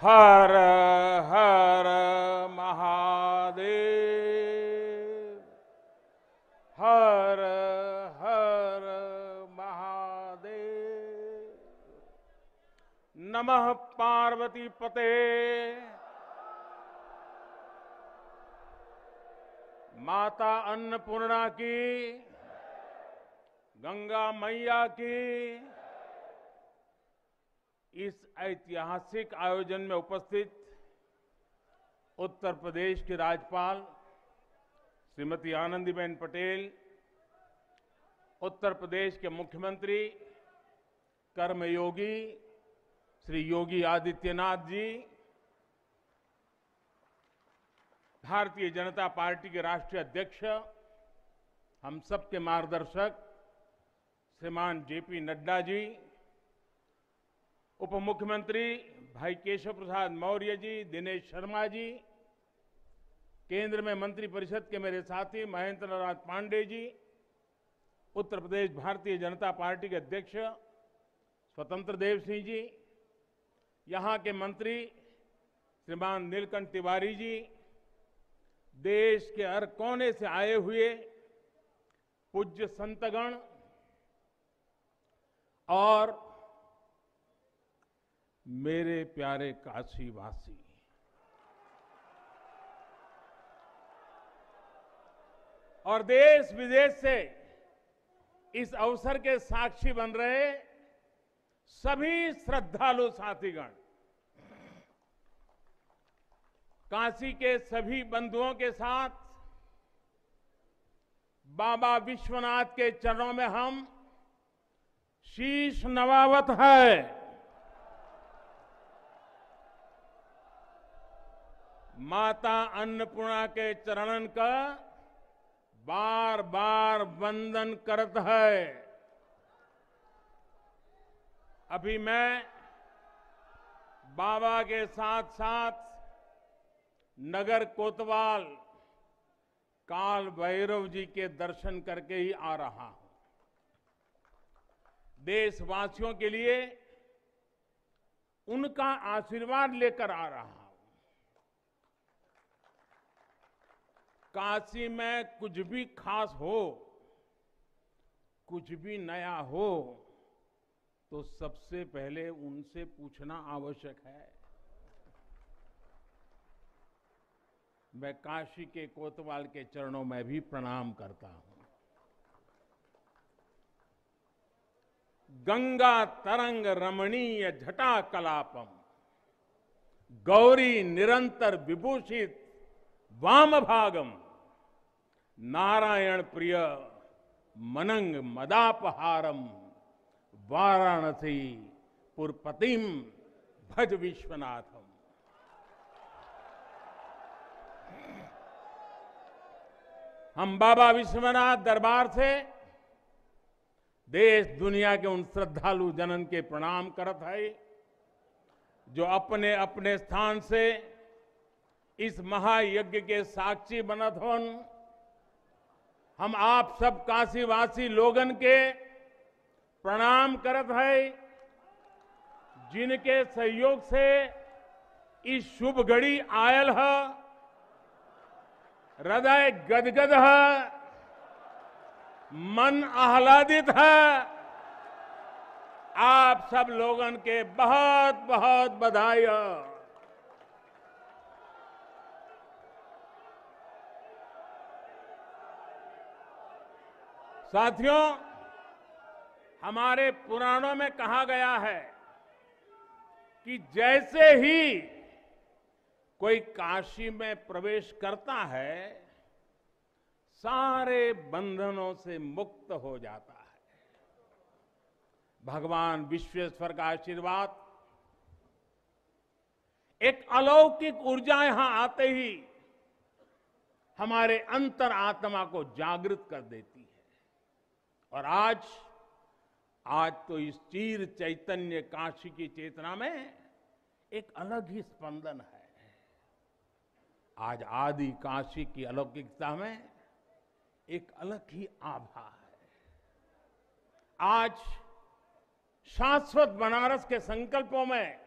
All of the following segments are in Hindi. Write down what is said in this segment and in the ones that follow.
हर हर महादेव हर हर महादेव नमः पार्वती पते माता अन्नपूर्णा की गंगा मैया की इस ऐतिहासिक आयोजन में उपस्थित उत्तर प्रदेश के राज्यपाल श्रीमती आनंदीबेन पटेल उत्तर प्रदेश के मुख्यमंत्री कर्मयोगी श्री योगी आदित्यनाथ जी भारतीय जनता पार्टी के राष्ट्रीय अध्यक्ष हम सबके मार्गदर्शक श्रीमान जेपी नड्डा जी उप मुख्यमंत्री भाई केशव प्रसाद मौर्य जी दिनेश शर्मा जी केंद्र में मंत्री परिषद के मेरे साथी महेंद्र नाथ पांडे जी उत्तर प्रदेश भारतीय जनता पार्टी के अध्यक्ष स्वतंत्र देव सिंह जी यहाँ के मंत्री श्रीमान नीलकंठ तिवारी जी देश के हर कोने से आए हुए पूज्य संतगण और मेरे प्यारे काशीवासी और देश विदेश से इस अवसर के साक्षी बन रहे सभी श्रद्धालु साथीगण काशी के सभी बंधुओं के साथ बाबा विश्वनाथ के चरणों में हम शीश नवावत है माता अन्नपूर्णा के चरणन का बार बार वंदन करत है अभी मैं बाबा के साथ साथ नगर कोतवाल काल भैरव जी के दर्शन करके ही आ रहा हूं देशवासियों के लिए उनका आशीर्वाद लेकर आ रहा हूं काशी में कुछ भी खास हो कुछ भी नया हो तो सबसे पहले उनसे पूछना आवश्यक है मैं काशी के कोतवाल के चरणों में भी प्रणाम करता हूं गंगा तरंग रमणीय झटा कलापम गौरी निरंतर विभूषित वाम भागम नारायण प्रिय मनंग मदापहारम वाराणसी पुरपतिम भज विश्वनाथम हम बाबा विश्वनाथ दरबार से देश दुनिया के उन श्रद्धालु जनन के प्रणाम करत है जो अपने अपने स्थान से इस महायज्ञ के साक्षी बनत हन हम आप सब काशीवासी लोगन के प्रणाम करत है जिनके सहयोग से इस शुभ घड़ी आयल है हृदय गदगद है मन आह्लादित है आप सब लोगन के बहुत बहुत बधाई है साथियों हमारे पुराणों में कहा गया है कि जैसे ही कोई काशी में प्रवेश करता है सारे बंधनों से मुक्त हो जाता है भगवान विश्वेश्वर का आशीर्वाद एक अलौकिक ऊर्जा यहां आते ही हमारे अंतर आत्मा को जागृत कर देती और आज आज तो इस चीर चैतन्य काशी की चेतना में एक अलग ही स्पंदन है आज आदि काशी की अलौकिकता में एक अलग ही आभा है आज शाश्वत बनारस के संकल्पों में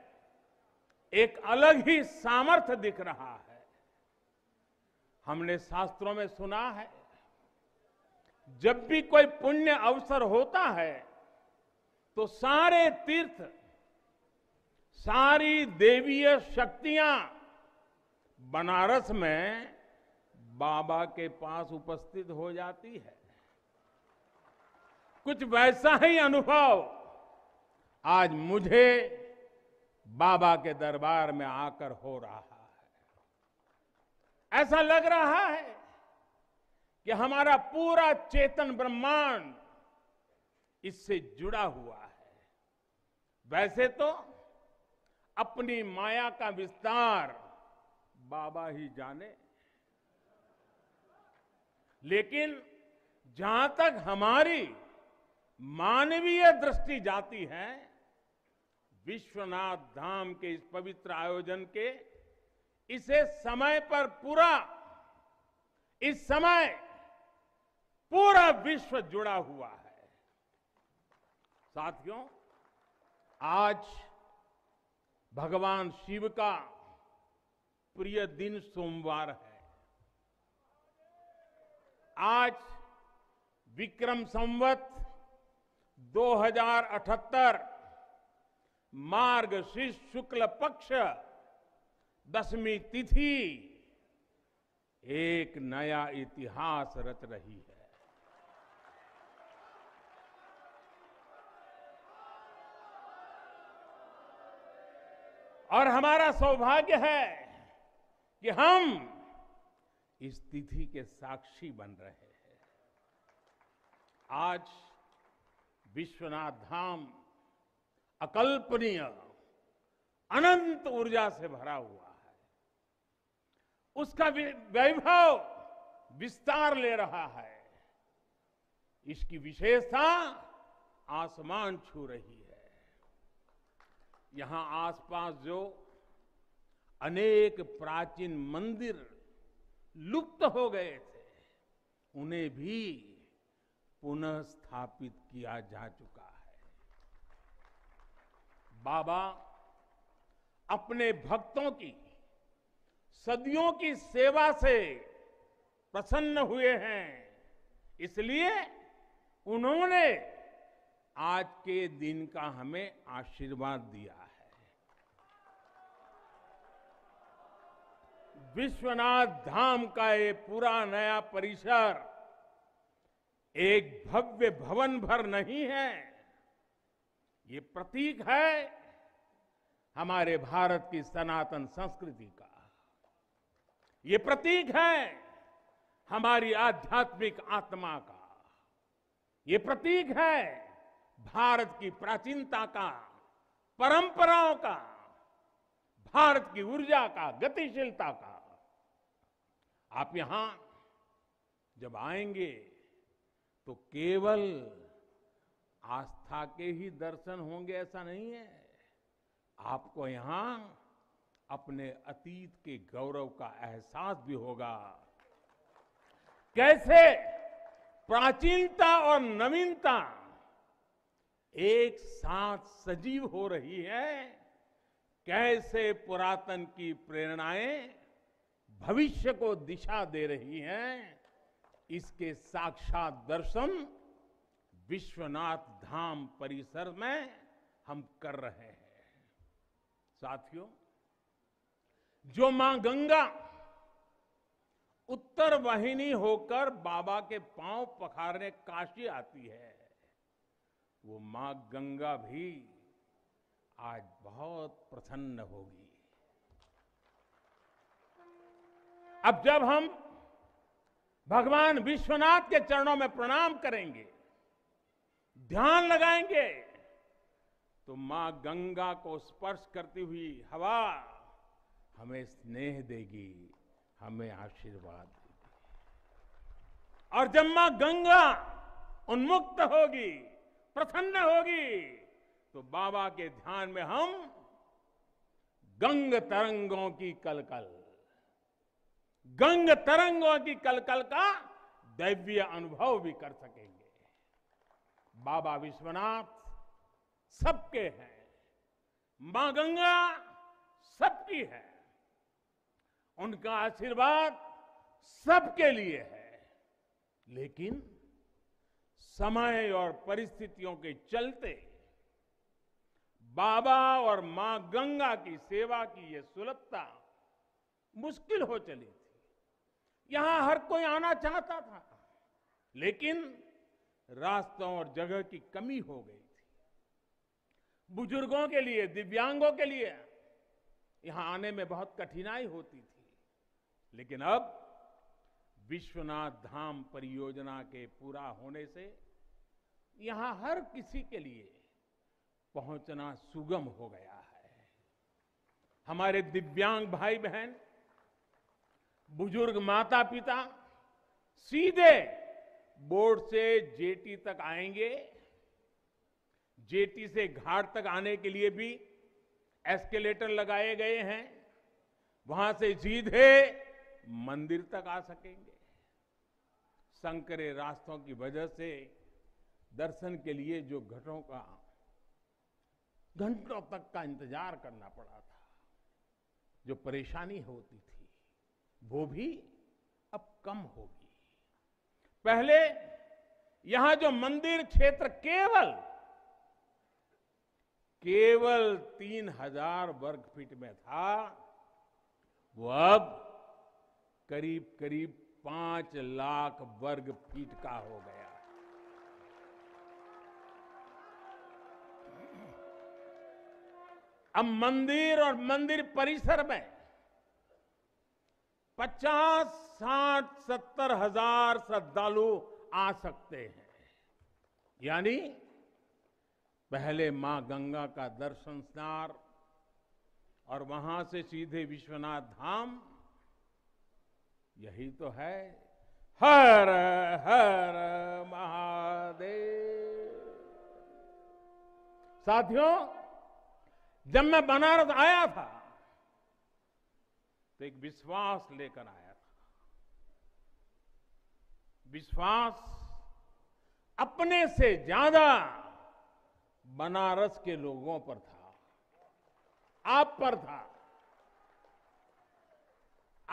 एक अलग ही सामर्थ्य दिख रहा है हमने शास्त्रों में सुना है जब भी कोई पुण्य अवसर होता है तो सारे तीर्थ सारी देवीय शक्तियां बनारस में बाबा के पास उपस्थित हो जाती है कुछ वैसा ही अनुभव आज मुझे बाबा के दरबार में आकर हो रहा है ऐसा लग रहा है कि हमारा पूरा चेतन ब्रह्मांड इससे जुड़ा हुआ है वैसे तो अपनी माया का विस्तार बाबा ही जाने लेकिन जहां तक हमारी मानवीय दृष्टि जाती है विश्वनाथ धाम के इस पवित्र आयोजन के इसे समय पर पूरा इस समय पूरा विश्व जुड़ा हुआ है साथियों आज भगवान शिव का प्रिय दिन सोमवार है आज विक्रम संवत 2078 मार्ग श्री शुक्ल पक्ष दसवीं तिथि एक नया इतिहास रच रही है और हमारा सौभाग्य है कि हम इस तिथि के साक्षी बन रहे हैं आज विश्वनाथ धाम अकल्पनीय अनंत ऊर्जा से भरा हुआ है उसका वैभव विस्तार ले रहा है इसकी विशेषता आसमान छू रही है यहाँ आसपास जो अनेक प्राचीन मंदिर लुप्त हो गए थे उन्हें भी पुनः स्थापित किया जा चुका है बाबा अपने भक्तों की सदियों की सेवा से प्रसन्न हुए हैं इसलिए उन्होंने आज के दिन का हमें आशीर्वाद दिया विश्वनाथ धाम का ये पूरा नया परिसर एक भव्य भवन भर नहीं है ये प्रतीक है हमारे भारत की सनातन संस्कृति का ये प्रतीक है हमारी आध्यात्मिक आत्मा का ये प्रतीक है भारत की प्राचीनता का परंपराओं का भारत की ऊर्जा का गतिशीलता का आप यहां जब आएंगे तो केवल आस्था के ही दर्शन होंगे ऐसा नहीं है आपको यहां अपने अतीत के गौरव का एहसास भी होगा कैसे प्राचीनता और नवीनता एक साथ सजीव हो रही है कैसे पुरातन की प्रेरणाएं भविष्य को दिशा दे रही हैं इसके साक्षात दर्शन विश्वनाथ धाम परिसर में हम कर रहे हैं साथियों जो मां गंगा उत्तर वाहिनी होकर बाबा के पांव पखारने काशी आती है वो मां गंगा भी आज बहुत प्रसन्न होगी अब जब हम भगवान विश्वनाथ के चरणों में प्रणाम करेंगे ध्यान लगाएंगे तो मां गंगा को स्पर्श करती हुई हवा हमें स्नेह देगी हमें आशीर्वाद देगी और जब मां गंगा उन्मुक्त होगी प्रसन्न होगी तो बाबा के ध्यान में हम गंग तरंगों की कलकल गंग तरंगों की कलकल का दैवीय अनुभव भी कर सकेंगे बाबा विश्वनाथ सबके हैं मां गंगा सबकी है उनका आशीर्वाद सबके लिए है लेकिन समय और परिस्थितियों के चलते बाबा और मां गंगा की सेवा की यह सुलभता मुश्किल हो चली यहां हर कोई आना चाहता था लेकिन रास्तों और जगह की कमी हो गई थी बुजुर्गों के लिए दिव्यांगों के लिए यहां आने में बहुत कठिनाई होती थी लेकिन अब विश्वनाथ धाम परियोजना के पूरा होने से यहां हर किसी के लिए पहुंचना सुगम हो गया है हमारे दिव्यांग भाई बहन बुजुर्ग माता पिता सीधे बोर्ड से जेटी तक आएंगे जेटी से घाट तक आने के लिए भी एस्केलेटर लगाए गए हैं वहां से सीधे मंदिर तक आ सकेंगे संकरे रास्तों की वजह से दर्शन के लिए जो घटों का घंटों तक का इंतजार करना पड़ा था जो परेशानी होती थी वो भी अब कम होगी पहले यहां जो मंदिर क्षेत्र केवल केवल तीन हजार वर्ग फीट में था वो अब करीब करीब पांच लाख वर्ग फीट का हो गया अब मंदिर और मंदिर परिसर में पचास साठ सत्तर हजार श्रद्धालु आ सकते हैं यानी पहले मां गंगा का दर्शन स्नार और वहां से सीधे विश्वनाथ धाम यही तो है हर हर महादेव साथियों जब मैं बनारस आया था तो एक विश्वास लेकर आया था विश्वास अपने से ज्यादा बनारस के लोगों पर था आप पर था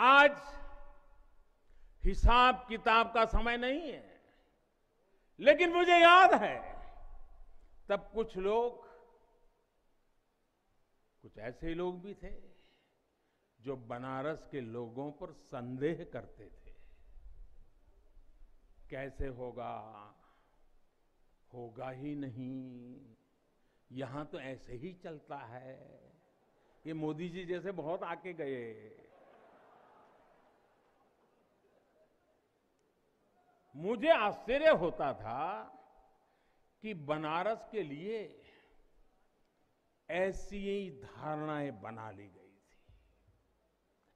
आज हिसाब किताब का समय नहीं है लेकिन मुझे याद है तब कुछ लोग कुछ ऐसे लोग भी थे जो बनारस के लोगों पर संदेह करते थे कैसे होगा होगा ही नहीं यहां तो ऐसे ही चलता है ये मोदी जी जैसे बहुत आके गए मुझे आश्चर्य होता था कि बनारस के लिए ऐसी ही धारणाएं बना ली गई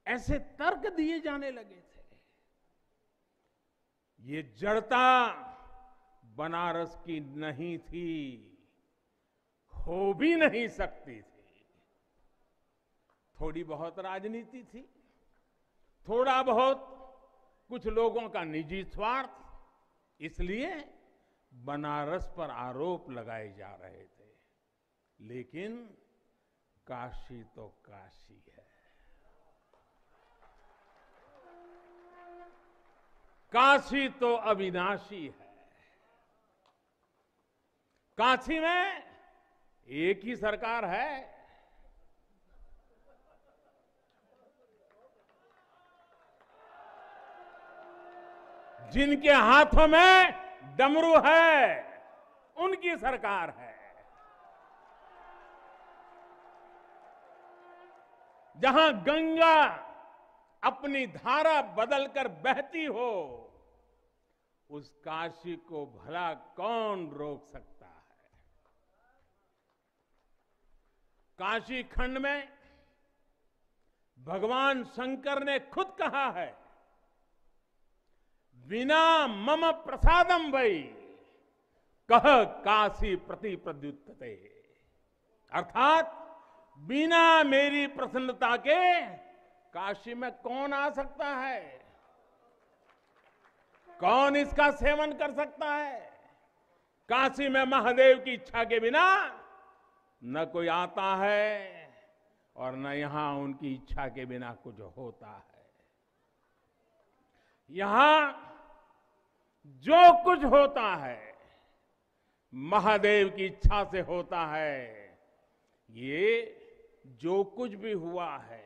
ऐसे तर्क दिए जाने लगे थे ये जड़ता बनारस की नहीं थी हो भी नहीं सकती थी थोड़ी बहुत राजनीति थी थोड़ा बहुत कुछ लोगों का निजी स्वार्थ इसलिए बनारस पर आरोप लगाए जा रहे थे लेकिन काशी तो काशी है काशी तो अविनाशी है काशी में एक ही सरकार है जिनके हाथों में डमरू है उनकी सरकार है जहां गंगा अपनी धारा बदलकर बहती हो उस काशी को भला कौन रोक सकता है काशी खंड में भगवान शंकर ने खुद कहा है बिना मम प्रसादम भई कह काशी प्रति प्रद्युत अर्थात बिना मेरी प्रसन्नता के काशी में कौन आ सकता है कौन इसका सेवन कर सकता है काशी में महादेव की इच्छा के बिना न कोई आता है और न यहां उनकी इच्छा के बिना कुछ होता है यहां जो कुछ होता है महादेव की इच्छा से होता है ये जो कुछ भी हुआ है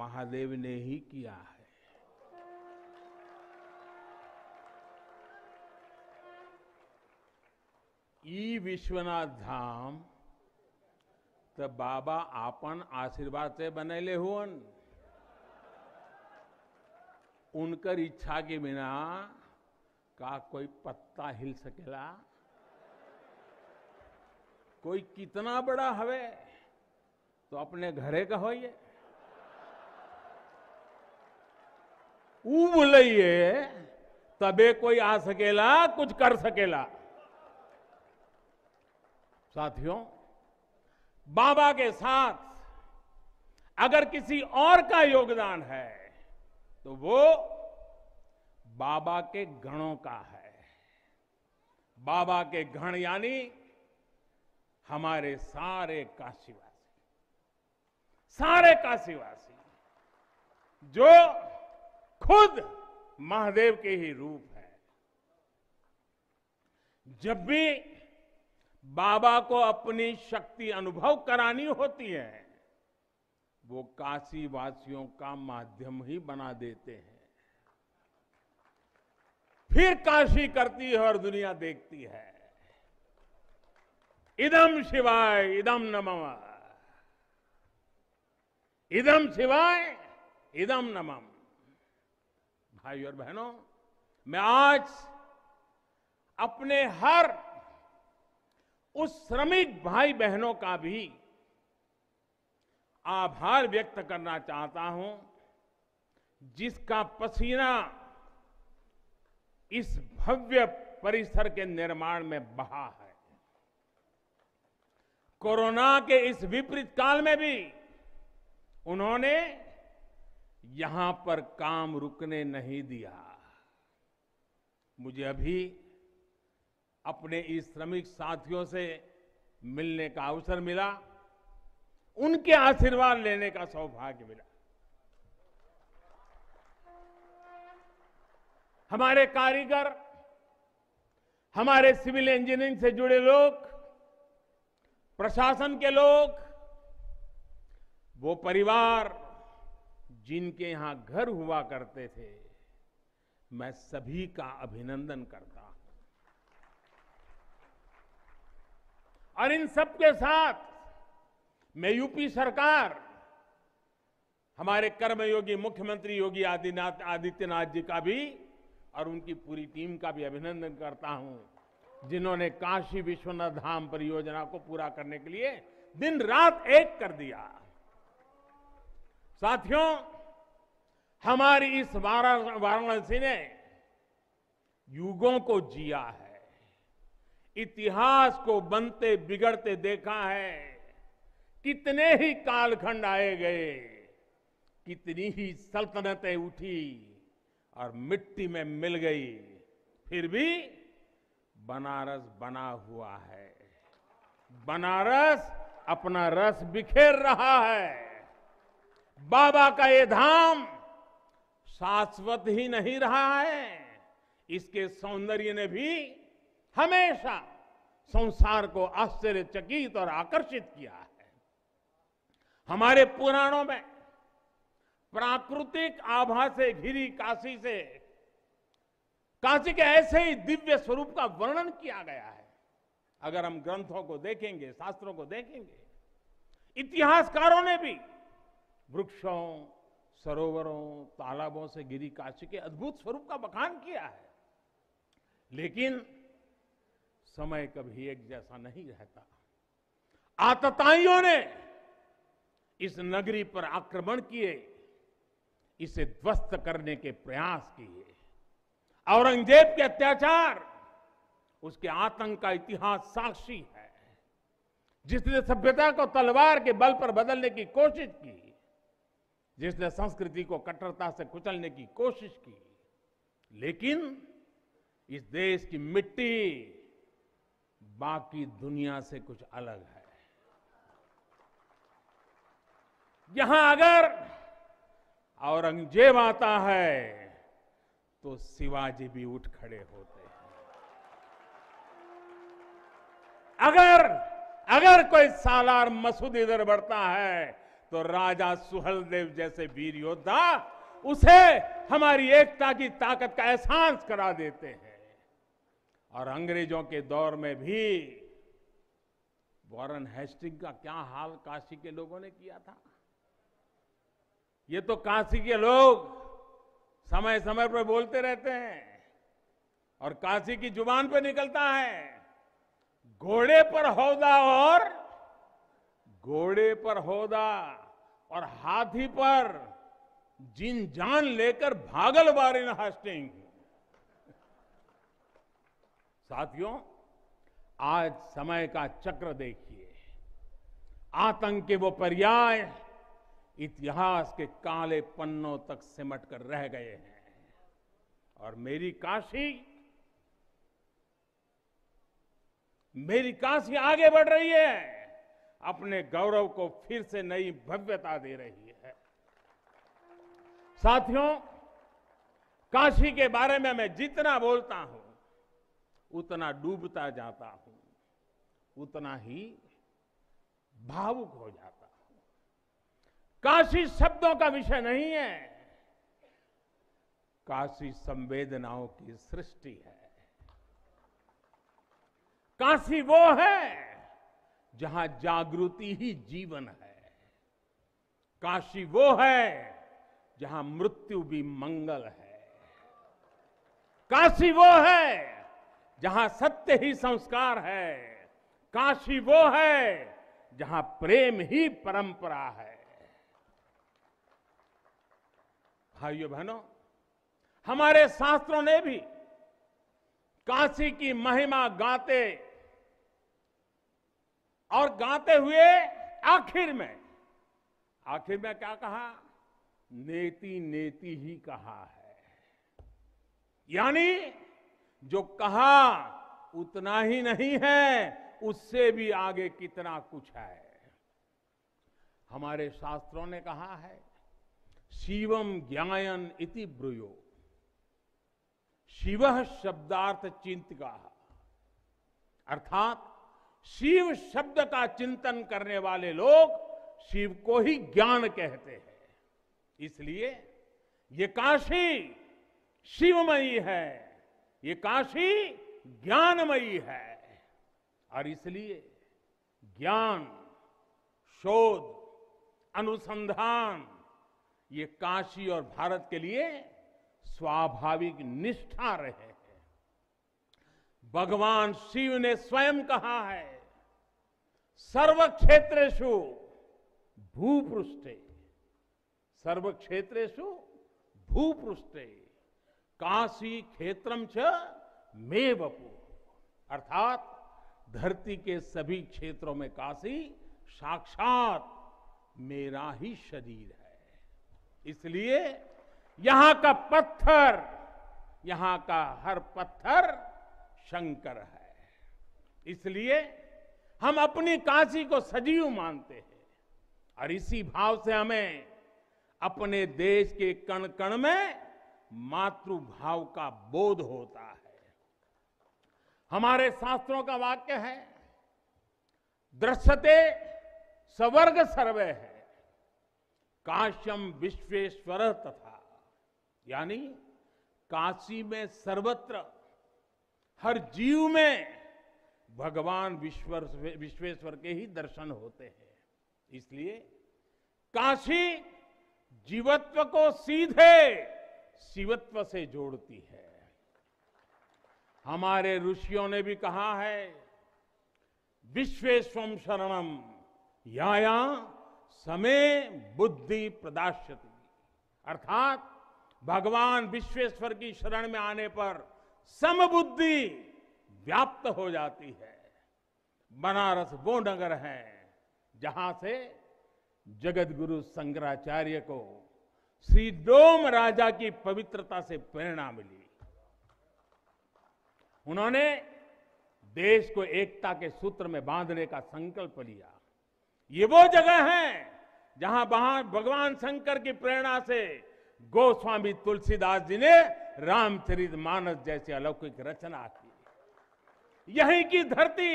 महादेव ने ही किया है ई विश्वनाथ धाम तो बाबा आपन आशीर्वाद से बनेले हुन उनकर इच्छा के बिना का कोई पत्ता हिल सकेला कोई कितना बड़ा हवे तो अपने घरे का हो ये ऊ बोलिए तबे कोई आ सकेला कुछ कर सकेला साथियों बाबा के साथ अगर किसी और का योगदान है तो वो बाबा के गणों का है बाबा के गण यानी हमारे सारे काशीवासी सारे काशीवासी जो खुद महादेव के ही रूप है जब भी बाबा को अपनी शक्ति अनुभव करानी होती है वो काशी वासियों का माध्यम ही बना देते हैं फिर काशी करती है और दुनिया देखती है इदम शिवाय इदम नमम इदम शिवाय इदम नमम भाई और बहनों मैं आज अपने हर उस श्रमिक भाई बहनों का भी आभार व्यक्त करना चाहता हूं जिसका पसीना इस भव्य परिसर के निर्माण में बहा है कोरोना के इस विपरीत काल में भी उन्होंने यहां पर काम रुकने नहीं दिया मुझे अभी अपने इस श्रमिक साथियों से मिलने का अवसर मिला उनके आशीर्वाद लेने का सौभाग्य मिला हमारे कारीगर हमारे सिविल इंजीनियरिंग से जुड़े लोग प्रशासन के लोग वो परिवार जिनके यहां घर हुआ करते थे मैं सभी का अभिनंदन करता हूं और इन सब के साथ मैं यूपी सरकार हमारे कर्मयोगी मुख्यमंत्री योगी आदित्यनाथ आदित्यनाथ जी का भी और उनकी पूरी टीम का भी अभिनंदन करता हूं जिन्होंने काशी विश्वनाथ धाम परियोजना को पूरा करने के लिए दिन रात एक कर दिया साथियों हमारी इस वाराणसी ने युगों को जिया है इतिहास को बनते बिगड़ते देखा है कितने ही कालखंड आए गए कितनी ही सल्तनतें उठी और मिट्टी में मिल गई फिर भी बनारस बना हुआ है बनारस अपना रस बिखेर रहा है बाबा का ये धाम शाश्वत ही नहीं रहा है इसके सौंदर्य ने भी हमेशा संसार को आश्चर्यचकित और आकर्षित किया है हमारे पुराणों में प्राकृतिक आभा से घिरी काशी से काशी के ऐसे ही दिव्य स्वरूप का वर्णन किया गया है अगर हम ग्रंथों को देखेंगे शास्त्रों को देखेंगे इतिहासकारों ने भी वृक्षों सरोवरों तालाबों से गिरी काशी के अद्भुत स्वरूप का बखान किया है लेकिन समय कभी एक जैसा नहीं रहता आतताइयों ने इस नगरी पर आक्रमण किए इसे ध्वस्त करने के प्रयास किए औरंगजेब के अत्याचार उसके आतंक का इतिहास साक्षी है जिसने सभ्यता को तलवार के बल पर बदलने की कोशिश की जिसने संस्कृति को कट्टरता से कुचलने की कोशिश की लेकिन इस देश की मिट्टी बाकी दुनिया से कुछ अलग है यहां अगर औरंगजेब आता है तो शिवाजी भी उठ खड़े होते हैं अगर अगर कोई सालार मसूद इधर बढ़ता है तो राजा सुहलदेव जैसे वीर योद्धा उसे हमारी एकता की ताकत का एहसास करा देते हैं और अंग्रेजों के दौर में भी वॉरन हेस्टिंग का क्या हाल काशी के लोगों ने किया था ये तो काशी के लोग समय समय पर बोलते रहते हैं और काशी की जुबान पर निकलता है घोड़े पर होदा और घोड़े पर होदा और हाथी पर जिन जान लेकर भागल बारिन हेस्टिंग साथियों आज समय का चक्र देखिए आतंक के वो पर्याय इतिहास के काले पन्नों तक सिमट कर रह गए हैं और मेरी काशी मेरी काशी आगे बढ़ रही है अपने गौरव को फिर से नई भव्यता दे रही है साथियों काशी के बारे में मैं जितना बोलता हूं उतना डूबता जाता हूं उतना ही भावुक हो जाता हूं काशी शब्दों का विषय नहीं है काशी संवेदनाओं की सृष्टि है काशी वो है जहां जागृति ही जीवन है काशी वो है जहां मृत्यु भी मंगल है काशी वो है जहां सत्य ही संस्कार है काशी वो है जहां प्रेम ही परंपरा है भाइयों बहनों हमारे शास्त्रों ने भी काशी की महिमा गाते और गाते हुए आखिर में आखिर में क्या कहा नेति नेति ही कहा है यानी जो कहा उतना ही नहीं है उससे भी आगे कितना कुछ है हमारे शास्त्रों ने कहा है शिवम ज्ञायन इति ब्रुयो शिव शब्दार्थ चिंत का अर्थात शिव शब्द का चिंतन करने वाले लोग शिव को ही ज्ञान कहते हैं इसलिए ये काशी शिवमयी है ये काशी ज्ञानमयी है और इसलिए ज्ञान शोध अनुसंधान ये काशी और भारत के लिए स्वाभाविक निष्ठा रहे हैं भगवान शिव ने स्वयं कहा है सर्व क्षेत्रेशु भूपृष्ठे सर्व क्षेत्रेशु भूपृष्ठे काशी क्षेत्रम छ मे अर्थात धरती के सभी क्षेत्रों में काशी साक्षात मेरा ही शरीर है इसलिए यहां का पत्थर यहां का हर पत्थर शंकर है इसलिए हम अपनी काशी को सजीव मानते हैं और इसी भाव से हमें अपने देश के कण कण में मातृभाव का बोध होता है हमारे शास्त्रों का वाक्य है दृश्यते सवर्ग सर्वे है काश्यम विश्वेश्वर तथा यानी काशी में सर्वत्र हर जीव में भगवान विश्वर विश्वेश्वर के ही दर्शन होते हैं इसलिए काशी जीवत्व को सीधे शिवत्व से जोड़ती है हमारे ऋषियों ने भी कहा है विश्वेश्वम शरणम याया समय बुद्धि प्रदाश्यति अर्थात भगवान विश्वेश्वर की शरण में आने पर समबुद्धि व्याप्त हो जाती है बनारस वो नगर है जहां से जगत गुरु शंकराचार्य को श्री डोम राजा की पवित्रता से प्रेरणा मिली उन्होंने देश को एकता के सूत्र में बांधने का संकल्प लिया ये वो जगह है जहां वहां भगवान शंकर की प्रेरणा से गोस्वामी तुलसीदास जी ने रामचरित मानस जैसी अलौकिक रचना की यहीं की धरती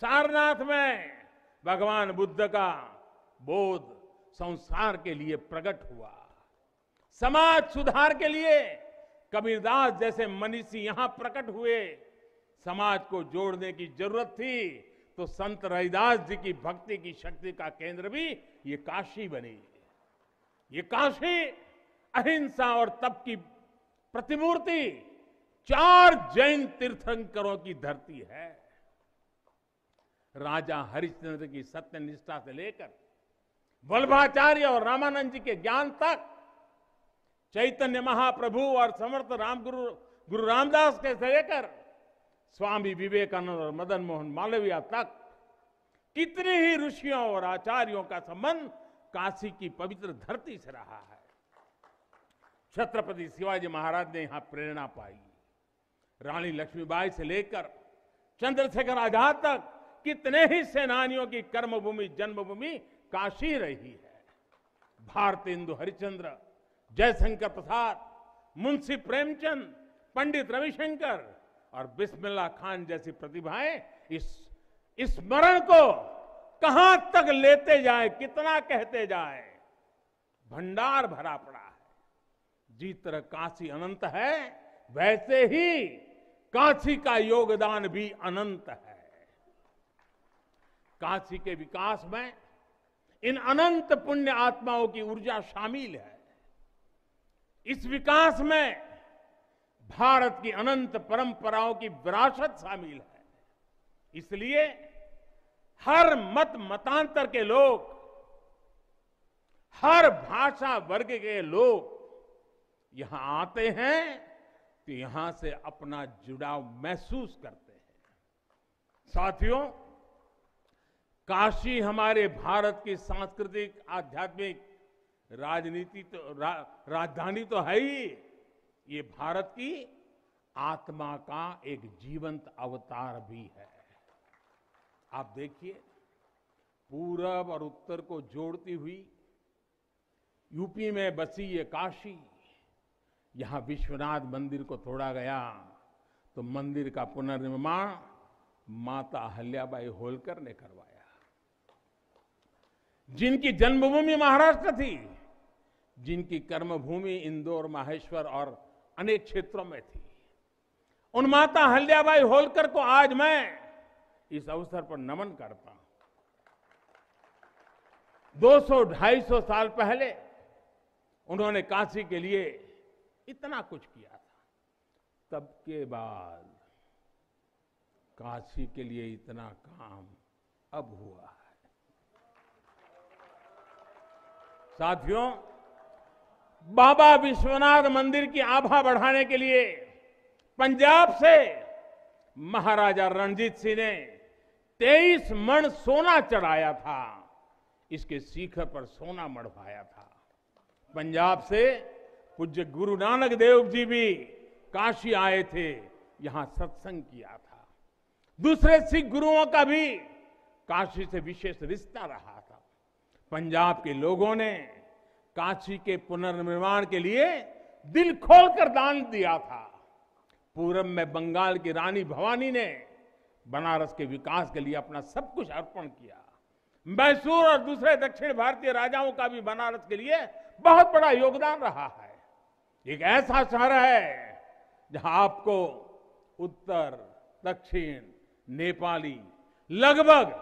सारनाथ में भगवान बुद्ध का बोध संसार के लिए प्रकट हुआ समाज सुधार के लिए कबीरदास जैसे मनीषी यहां प्रकट हुए समाज को जोड़ने की जरूरत थी तो संत रविदास जी की भक्ति की शक्ति का केंद्र भी ये काशी बनी ये काशी अहिंसा और तप की प्रतिमूर्ति चार जैन तीर्थंकरों की धरती है राजा हरिश्चंद्र की सत्यनिष्ठा से लेकर वल्भाचार्य और रामानंद जी के ज्ञान तक चैतन्य महाप्रभु और समर्थ राम गुरु गुरु रामदास के से लेकर स्वामी विवेकानंद और मदन मोहन मालवीय तक कितने ही ऋषियों और आचार्यों का संबंध काशी की पवित्र धरती से रहा है छत्रपति शिवाजी महाराज ने यहां प्रेरणा पाई रानी लक्ष्मीबाई से लेकर चंद्रशेखर आजाद तक कितने ही सेनानियों की कर्मभूमि जन्मभूमि काशी रही है भारत इंदु हरिचंद्र जयशंकर प्रसाद मुंशी प्रेमचंद पंडित रविशंकर और बिस्मिल्ला खान जैसी प्रतिभाएं इस स्मरण को कहां तक लेते जाए कितना कहते जाए भंडार भरा पड़ा है जी तरह काशी अनंत है वैसे ही काशी का योगदान भी अनंत है काशी के विकास में इन अनंत पुण्य आत्माओं की ऊर्जा शामिल है इस विकास में भारत की अनंत परंपराओं की विरासत शामिल है इसलिए हर मत मतांतर के लोग हर भाषा वर्ग के लोग यहां आते हैं तो यहां से अपना जुड़ाव महसूस करते हैं साथियों काशी हमारे भारत की सांस्कृतिक आध्यात्मिक राजनीति तो रा, राजधानी तो है ही ये भारत की आत्मा का एक जीवंत अवतार भी है आप देखिए पूरब और उत्तर को जोड़ती हुई यूपी में बसी ये काशी यहां विश्वनाथ मंदिर को तोड़ा गया तो मंदिर का पुनर्निर्माण माता अहल्याबाई होलकर ने करवाया जिनकी जन्मभूमि महाराष्ट्र थी जिनकी कर्मभूमि इंदौर माहेश्वर और अनेक क्षेत्रों में थी उन माता हल्दियाबाई होलकर को आज मैं इस अवसर पर नमन करता हूं 200-250 साल पहले उन्होंने काशी के लिए इतना कुछ किया था तब के बाद काशी के लिए इतना काम अब हुआ है साथियों बाबा विश्वनाथ मंदिर की आभा बढ़ाने के लिए पंजाब से महाराजा रणजीत सिंह ने तेईस मण सोना चढ़ाया था इसके शिखर पर सोना मढ़वाया था पंजाब से पूज्य गुरु नानक देव जी भी काशी आए थे यहां सत्संग किया था दूसरे सिख गुरुओं का भी काशी से विशेष रिश्ता रहा था पंजाब के लोगों ने काशी के पुनर्निर्माण के लिए दिल खोलकर दान दिया था पूरब में बंगाल की रानी भवानी ने बनारस के विकास के लिए अपना सब कुछ अर्पण किया मैसूर और दूसरे दक्षिण भारतीय राजाओं का भी बनारस के लिए बहुत बड़ा योगदान रहा है एक ऐसा शहर है जहां आपको उत्तर दक्षिण नेपाली लगभग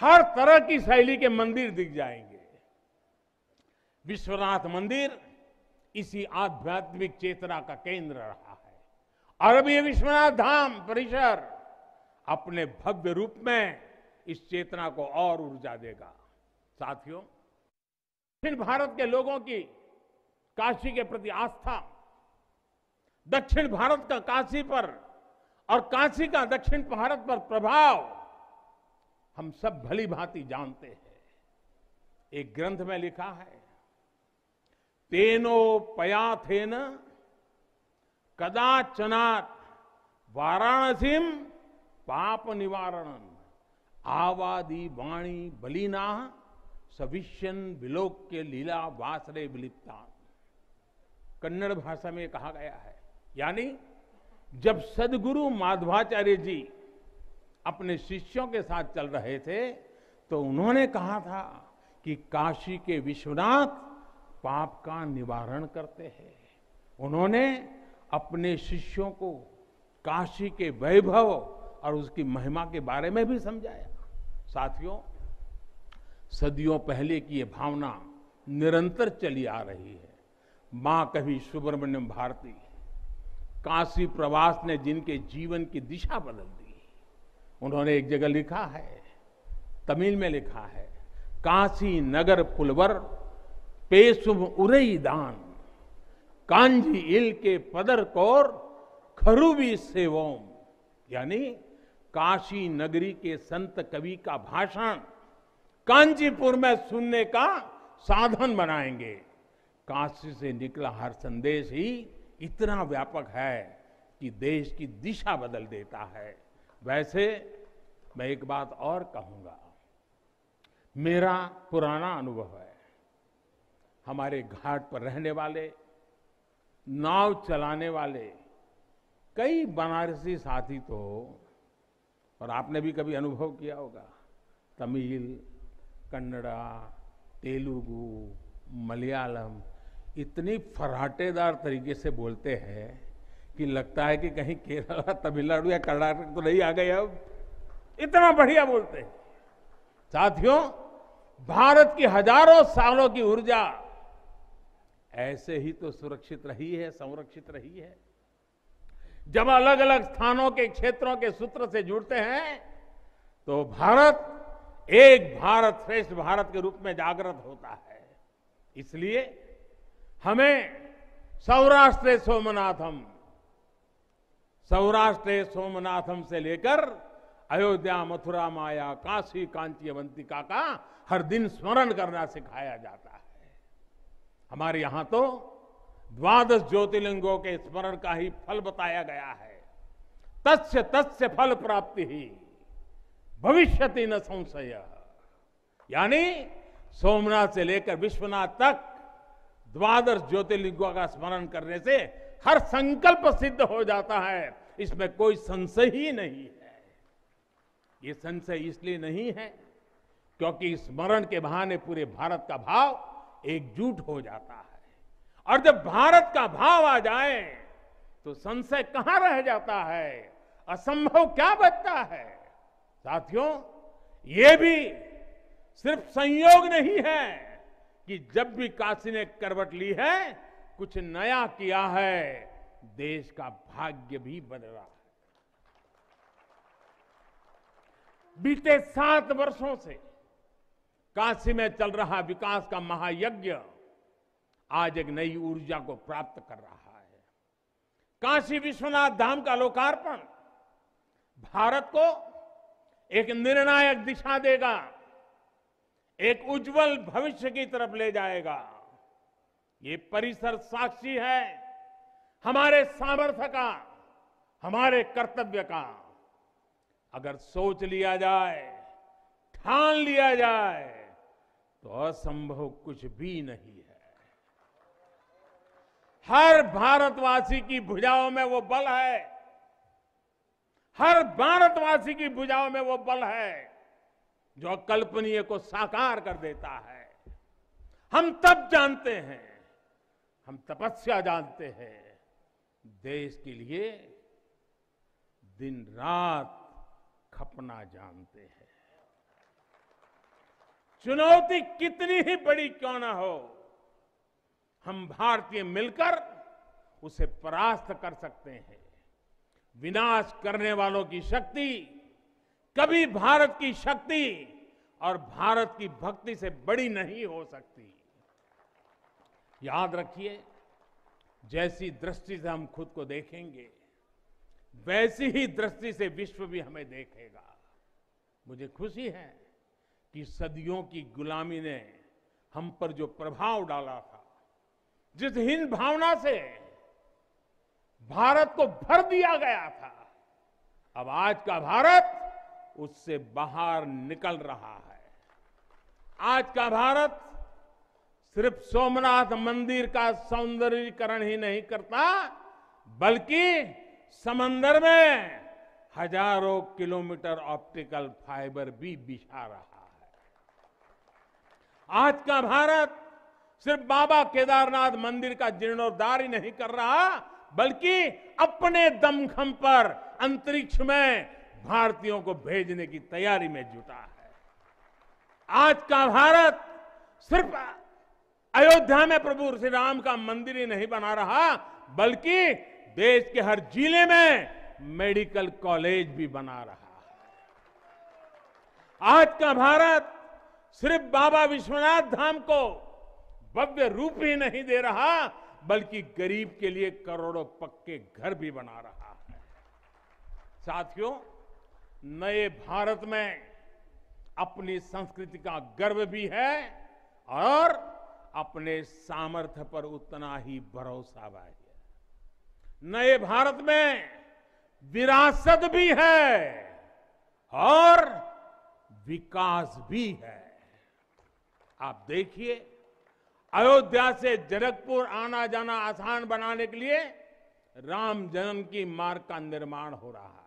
हर तरह की शैली के मंदिर दिख जाएंगे विश्वनाथ मंदिर इसी आध्यात्मिक चेतना का केंद्र रहा है और अब ये विश्वनाथ धाम परिसर अपने भव्य रूप में इस चेतना को और ऊर्जा देगा साथियों दक्षिण भारत के लोगों की काशी के प्रति आस्था दक्षिण भारत का काशी पर और काशी का दक्षिण भारत पर प्रभाव हम सब भली भांति जानते हैं एक ग्रंथ में लिखा है तेनो पयाथेन कदाचना वाराणसी पाप निवारण आवादी वाणी बलिना सविष्यन विलोक के लीला वासरे विलिप्ता कन्नड़ भाषा में कहा गया है यानी जब सदगुरु माधवाचार्य जी अपने शिष्यों के साथ चल रहे थे तो उन्होंने कहा था कि काशी के विश्वनाथ पाप का निवारण करते हैं उन्होंने अपने शिष्यों को काशी के वैभव और उसकी महिमा के बारे में भी समझाया साथियों सदियों पहले की यह भावना निरंतर चली आ रही है मां कभी सुब्रमण्यम भारती काशी प्रवास ने जिनके जीवन की दिशा बदल दी उन्होंने एक जगह लिखा है तमिल में लिखा है काशी नगर पुलवर पेशुभ उरई दान कांजी इल के पदर कौर खरुबी सेवोम यानी काशी नगरी के संत कवि का भाषण कांजीपुर में सुनने का साधन बनाएंगे काशी से निकला हर संदेश ही इतना व्यापक है कि देश की दिशा बदल देता है वैसे मैं एक बात और कहूंगा मेरा पुराना अनुभव है हमारे घाट पर रहने वाले नाव चलाने वाले कई बनारसी साथी तो और आपने भी कभी अनुभव किया होगा तमिल कन्नड़ा तेलुगु मलयालम इतनी फराटेदार तरीके से बोलते हैं कि लगता है कि कहीं केरला तमिलनाडु या कर्नाटक तो नहीं आ गए अब इतना बढ़िया बोलते हैं साथियों भारत की हजारों सालों की ऊर्जा ऐसे ही तो सुरक्षित रही है संरक्षित रही है जब अलग अलग स्थानों के क्षेत्रों के सूत्र से जुड़ते हैं तो भारत एक भारत श्रेष्ठ भारत के रूप में जागृत होता है इसलिए हमें सौराष्ट्र सोमनाथम सौराष्ट्र सोमनाथम से लेकर अयोध्या मथुरा माया काशी कांची अवंतिका का हर दिन स्मरण करना सिखाया जाता है हमारे यहां तो द्वादश ज्योतिर्लिंगों के स्मरण का ही फल बताया गया है तस्य तत्स्य फल प्राप्ति ही भविष्य न संशय यानी सोमनाथ से लेकर विश्वनाथ तक द्वादश ज्योतिर्लिंगों का स्मरण करने से हर संकल्प सिद्ध हो जाता है इसमें कोई संशय ही नहीं है ये संशय इसलिए नहीं है क्योंकि स्मरण के बहाने पूरे भारत का भाव एकजुट हो जाता है और जब भारत का भाव आ जाए तो संशय कहां रह जाता है असंभव क्या बचता है साथियों ये भी सिर्फ संयोग नहीं है कि जब भी काशी ने करवट ली है कुछ नया किया है देश का भाग्य भी बदल रहा है बीते सात वर्षों से काशी में चल रहा विकास का महायज्ञ आज एक नई ऊर्जा को प्राप्त कर रहा है काशी विश्वनाथ धाम का लोकार्पण भारत को एक निर्णायक दिशा देगा एक उज्जवल भविष्य की तरफ ले जाएगा ये परिसर साक्षी है हमारे सामर्थ्य का हमारे कर्तव्य का अगर सोच लिया जाए ठान लिया जाए तो असंभव कुछ भी नहीं है हर भारतवासी की भुजाओं में वो बल है हर भारतवासी की भुजाओं में वो बल है जो अकल्पनीय को साकार कर देता है हम तब जानते हैं हम तपस्या जानते हैं देश के लिए दिन रात खपना जानते हैं चुनौती कितनी ही बड़ी क्यों ना हो हम भारतीय मिलकर उसे परास्त कर सकते हैं विनाश करने वालों की शक्ति कभी भारत की शक्ति और भारत की भक्ति से बड़ी नहीं हो सकती याद रखिए जैसी दृष्टि से हम खुद को देखेंगे वैसी ही दृष्टि से विश्व भी हमें देखेगा मुझे खुशी है कि सदियों की गुलामी ने हम पर जो प्रभाव डाला था जिस हिंद भावना से भारत को भर दिया गया था अब आज का भारत उससे बाहर निकल रहा है आज का भारत सिर्फ सोमनाथ मंदिर का सौंदर्यीकरण ही नहीं करता बल्कि समंदर में हजारों किलोमीटर ऑप्टिकल फाइबर भी बिछा रहा आज का भारत सिर्फ बाबा केदारनाथ मंदिर का जीर्णोद्धार ही नहीं कर रहा बल्कि अपने दमखम पर अंतरिक्ष में भारतीयों को भेजने की तैयारी में जुटा है आज का भारत सिर्फ अयोध्या में प्रभु श्री राम का मंदिर ही नहीं बना रहा बल्कि देश के हर जिले में मेडिकल कॉलेज भी बना रहा है आज का भारत सिर्फ बाबा विश्वनाथ धाम को भव्य रूप ही नहीं दे रहा बल्कि गरीब के लिए करोड़ों पक्के घर भी बना रहा है साथियों नए भारत में अपनी संस्कृति का गर्व भी है और अपने सामर्थ्य पर उतना ही भरोसा भी है नए भारत में विरासत भी है और विकास भी है आप देखिए अयोध्या से जनकपुर आना जाना आसान बनाने के लिए राम जन्म की मार्ग का निर्माण हो रहा है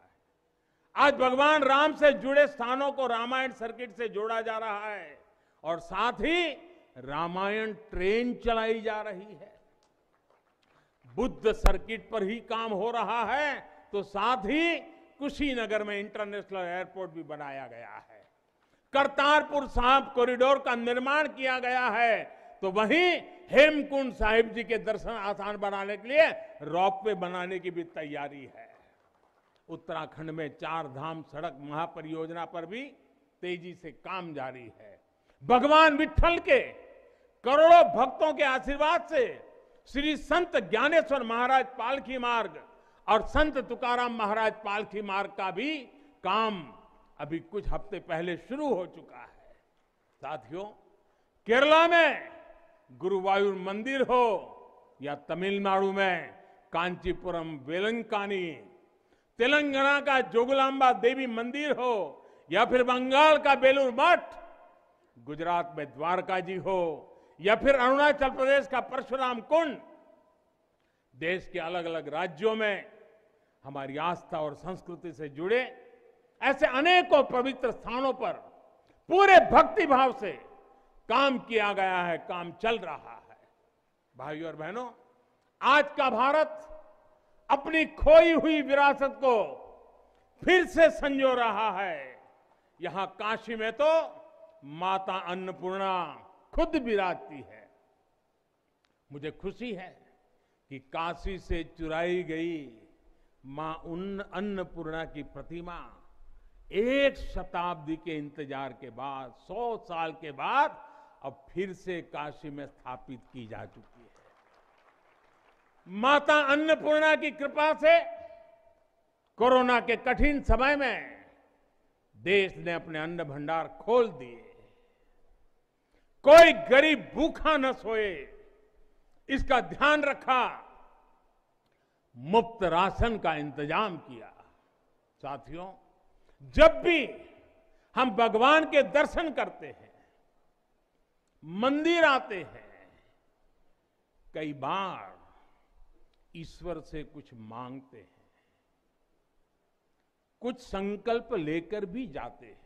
आज भगवान राम से जुड़े स्थानों को रामायण सर्किट से जोड़ा जा रहा है और साथ ही रामायण ट्रेन चलाई जा रही है बुद्ध सर्किट पर ही काम हो रहा है तो साथ ही कुशीनगर में इंटरनेशनल एयरपोर्ट भी बनाया गया है करतारपुर साहब कॉरिडोर का निर्माण किया गया है तो वहीं हेमकुंड साहिब जी के दर्शन आसान बनाने के लिए रॉपवे बनाने की भी तैयारी है उत्तराखंड में चार धाम सड़क महापरियोजना पर भी तेजी से काम जारी है भगवान विठल के करोड़ों भक्तों के आशीर्वाद से श्री संत ज्ञानेश्वर महाराज पालखी मार्ग और संत तुकाराम महाराज पालखी मार्ग का भी काम अभी कुछ हफ्ते पहले शुरू हो चुका है साथियों केरला में गुरुवायूर मंदिर हो या तमिलनाडु में कांचीपुरम वेलंकानी तेलंगाना का जोगलांबा देवी मंदिर हो या फिर बंगाल का बेलूर मठ गुजरात में द्वारका जी हो या फिर अरुणाचल प्रदेश का परशुराम कुंड देश के अलग अलग राज्यों में हमारी आस्था और संस्कृति से जुड़े ऐसे अनेकों पवित्र स्थानों पर पूरे भक्ति भाव से काम किया गया है काम चल रहा है भाई और बहनों आज का भारत अपनी खोई हुई विरासत को फिर से संजो रहा है यहां काशी में तो माता अन्नपूर्णा खुद विराजती है मुझे खुशी है कि काशी से चुराई गई मां अन्नपूर्णा की प्रतिमा एक शताब्दी के इंतजार के बाद सौ साल के बाद अब फिर से काशी में स्थापित की जा चुकी है माता अन्नपूर्णा की कृपा से कोरोना के कठिन समय में देश ने अपने अन्न भंडार खोल दिए कोई गरीब भूखा न सोए इसका ध्यान रखा मुफ्त राशन का इंतजाम किया साथियों जब भी हम भगवान के दर्शन करते हैं मंदिर आते हैं कई बार ईश्वर से कुछ मांगते हैं कुछ संकल्प लेकर भी जाते हैं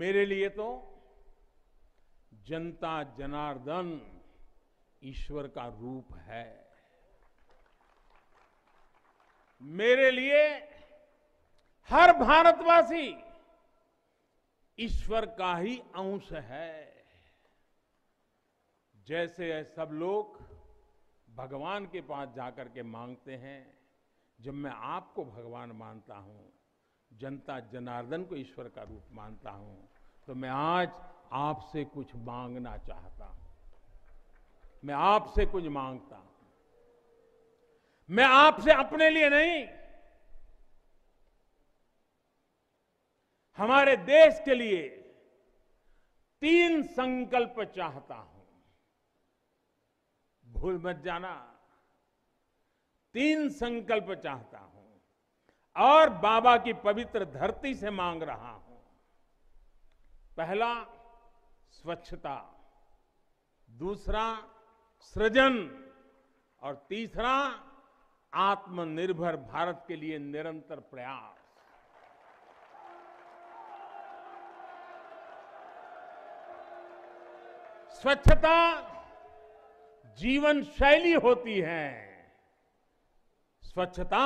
मेरे लिए तो जनता जनार्दन ईश्वर का रूप है मेरे लिए हर भारतवासी ईश्वर का ही अंश है जैसे सब लोग भगवान के पास जाकर के मांगते हैं जब मैं आपको भगवान मानता हूं जनता जनार्दन को ईश्वर का रूप मानता हूं तो मैं आज आपसे कुछ मांगना चाहता हूं मैं आपसे कुछ मांगता हूं मैं आपसे अपने लिए नहीं हमारे देश के लिए तीन संकल्प चाहता हूं भूल मत जाना तीन संकल्प चाहता हूं और बाबा की पवित्र धरती से मांग रहा हूं पहला स्वच्छता दूसरा सृजन और तीसरा आत्मनिर्भर भारत के लिए निरंतर प्रयास स्वच्छता जीवन शैली होती है स्वच्छता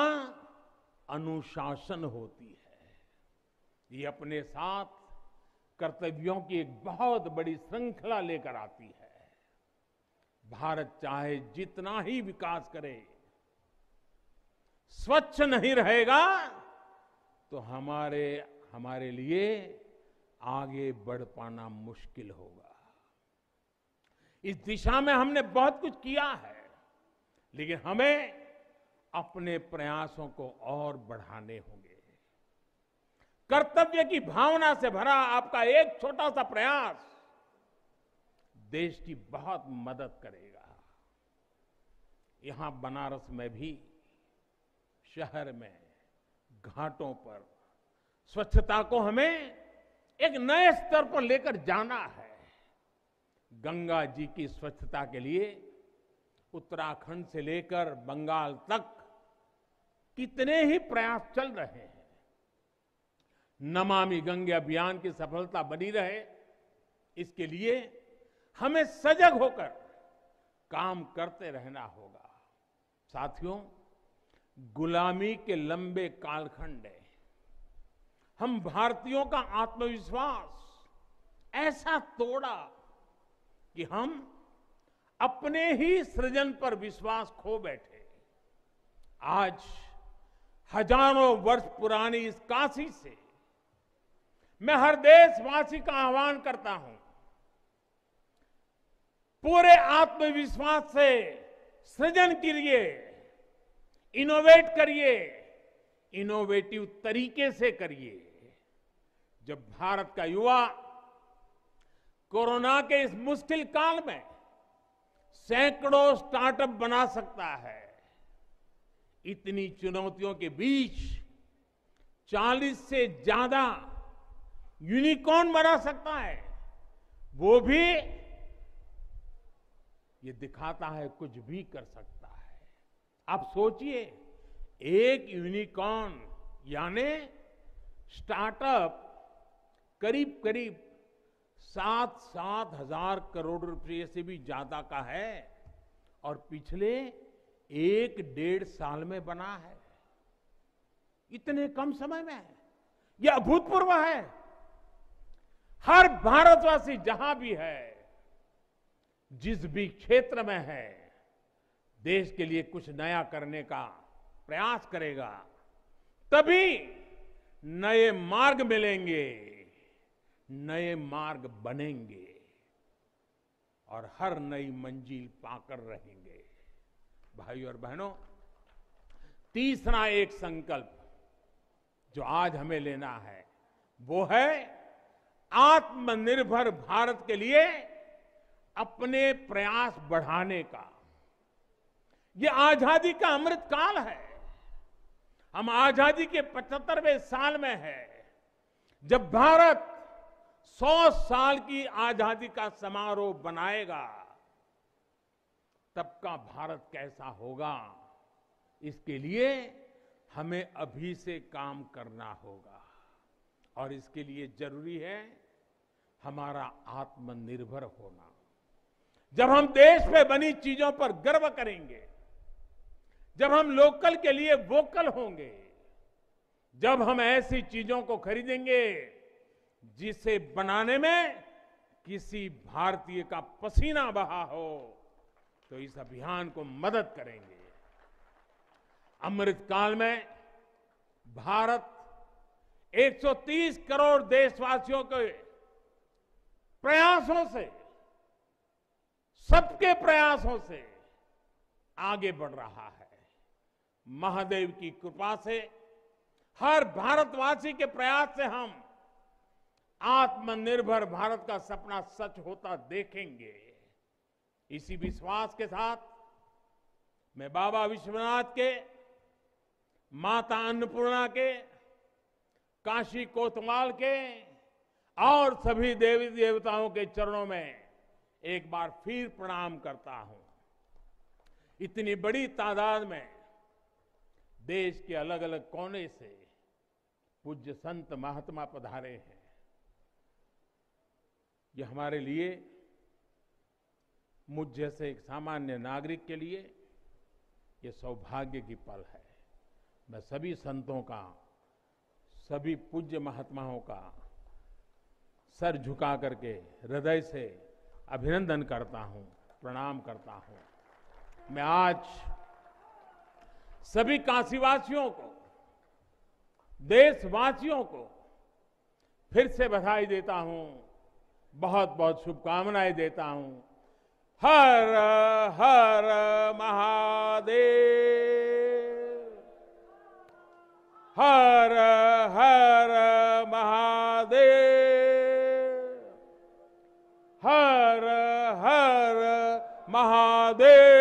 अनुशासन होती है ये अपने साथ कर्तव्यों की एक बहुत बड़ी श्रृंखला लेकर आती है भारत चाहे जितना ही विकास करे स्वच्छ नहीं रहेगा तो हमारे हमारे लिए आगे बढ़ पाना मुश्किल होगा इस दिशा में हमने बहुत कुछ किया है लेकिन हमें अपने प्रयासों को और बढ़ाने होंगे कर्तव्य की भावना से भरा आपका एक छोटा सा प्रयास देश की बहुत मदद करेगा यहां बनारस में भी शहर में घाटों पर स्वच्छता को हमें एक नए स्तर पर लेकर जाना है गंगा जी की स्वच्छता के लिए उत्तराखंड से लेकर बंगाल तक कितने ही प्रयास चल रहे हैं नमामि गंगे अभियान की सफलता बनी रहे इसके लिए हमें सजग होकर काम करते रहना होगा साथियों गुलामी के लंबे कालखंड है हम भारतीयों का आत्मविश्वास ऐसा तोड़ा कि हम अपने ही सृजन पर विश्वास खो बैठे आज हजारों वर्ष पुरानी इस काशी से मैं हर देशवासी का आह्वान करता हूं पूरे आत्मविश्वास से सृजन के लिए इनोवेट करिए इनोवेटिव तरीके से करिए जब भारत का युवा कोरोना के इस मुश्किल काल में सैकड़ों स्टार्टअप बना सकता है इतनी चुनौतियों के बीच 40 से ज्यादा यूनिकॉर्न बना सकता है वो भी ये दिखाता है कुछ भी कर सकता है आप सोचिए एक यूनिकॉर्न यानी स्टार्टअप करीब करीब सात सात हजार करोड़ रुपये से भी ज्यादा का है और पिछले एक डेढ़ साल में बना है इतने कम समय में है यह अभूतपूर्व है हर भारतवासी जहां भी है जिस भी क्षेत्र में है देश के लिए कुछ नया करने का प्रयास करेगा तभी नए मार्ग मिलेंगे नए मार्ग बनेंगे और हर नई मंजिल पाकर रहेंगे भाइयों और बहनों तीसरा एक संकल्प जो आज हमें लेना है वो है आत्मनिर्भर भारत के लिए अपने प्रयास बढ़ाने का ये आजादी का अमृत काल है हम आजादी के पचहत्तरवें साल में है जब भारत 100 साल की आजादी का समारोह बनाएगा तब का भारत कैसा होगा इसके लिए हमें अभी से काम करना होगा और इसके लिए जरूरी है हमारा आत्मनिर्भर होना जब हम देश में बनी चीजों पर गर्व करेंगे जब हम लोकल के लिए वोकल होंगे जब हम ऐसी चीजों को खरीदेंगे जिसे बनाने में किसी भारतीय का पसीना बहा हो तो इस अभियान को मदद करेंगे अमृतकाल में भारत 130 करोड़ देशवासियों के प्रयासों से सबके प्रयासों से आगे बढ़ रहा है महादेव की कृपा से हर भारतवासी के प्रयास से हम आत्मनिर्भर भारत का सपना सच होता देखेंगे इसी विश्वास के साथ मैं बाबा विश्वनाथ के माता अन्नपूर्णा के काशी कोतवाल के और सभी देवी देवताओं के चरणों में एक बार फिर प्रणाम करता हूं इतनी बड़ी तादाद में देश के अलग अलग कोने से पूज्य संत महात्मा पधारे हैं ये हमारे लिए मुझ जैसे एक सामान्य नागरिक के लिए ये सौभाग्य की पल है मैं सभी संतों का सभी पूज्य महात्माओं का सर झुका करके हृदय से अभिनंदन करता हूँ प्रणाम करता हूँ मैं आज सभी काशीवासियों को देशवासियों को फिर से बधाई देता हूं बहुत बहुत शुभकामनाएं देता हूं हर हर महादेव हर हर महादेव हर हर महादेव